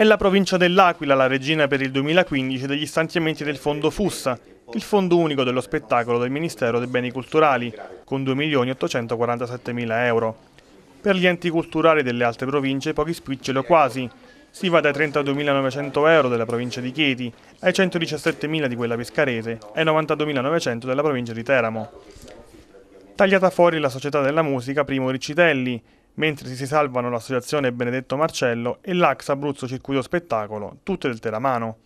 È la provincia dell'Aquila la regina per il 2015 degli stanziamenti del Fondo FUS, il Fondo Unico dello Spettacolo del Ministero dei Beni Culturali, con 2.847.000 euro. Per gli enti culturali delle altre province pochi spiccioli o quasi. Si va dai 32.900 euro della provincia di Chieti, ai 117.000 di quella pescarese, ai 92.900 della provincia di Teramo. Tagliata fuori la Società della Musica Primo Riccitelli, mentre si salvano l'associazione Benedetto Marcello e l'Ax Abruzzo Circuito Spettacolo, tutte del Teramano,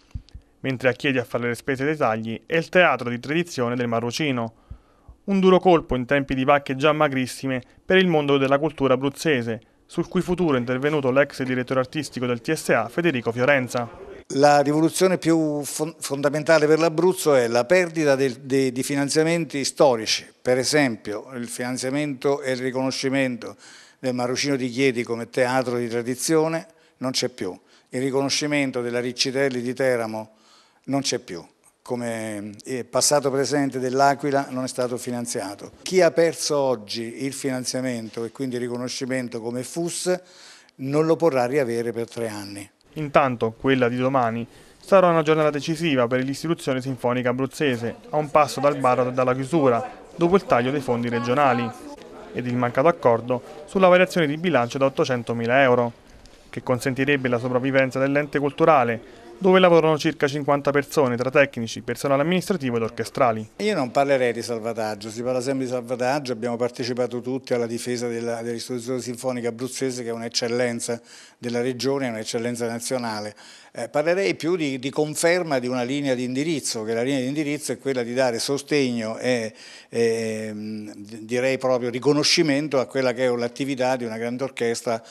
mentre a Chiedi a fare le spese dei tagli è il teatro di tradizione del Marrucino. Un duro colpo in tempi di vacche già magrissime per il mondo della cultura abruzzese, sul cui futuro è intervenuto l'ex direttore artistico del TSA Federico Fiorenza. La rivoluzione più fondamentale per l'Abruzzo è la perdita di finanziamenti storici, per esempio il finanziamento e il riconoscimento del Marrucino di Chiedi come teatro di tradizione non c'è più, il riconoscimento della Riccitelli di Teramo non c'è più, come eh, passato presente dell'Aquila non è stato finanziato. Chi ha perso oggi il finanziamento e quindi il riconoscimento come FUS non lo porrà riavere per tre anni. Intanto quella di domani sarà una giornata decisiva per l'istituzione sinfonica abruzzese, a un passo dal baratro e dalla chiusura, dopo il taglio dei fondi regionali ed il mancato accordo sulla variazione di bilancio da 800.000 euro, che consentirebbe la sopravvivenza dell'ente culturale dove lavorano circa 50 persone tra tecnici, personale amministrativo ed orchestrali. Io non parlerei di salvataggio, si parla sempre di salvataggio, abbiamo partecipato tutti alla difesa dell'Istituzione dell Sinfonica Abruzzese che è un'eccellenza della regione, è un'eccellenza nazionale. Eh, parlerei più di, di, conferma di una linea di indirizzo, che la linea di indirizzo è quella di dare sostegno e, e direi proprio riconoscimento a quella che è l'attività di una grande orchestra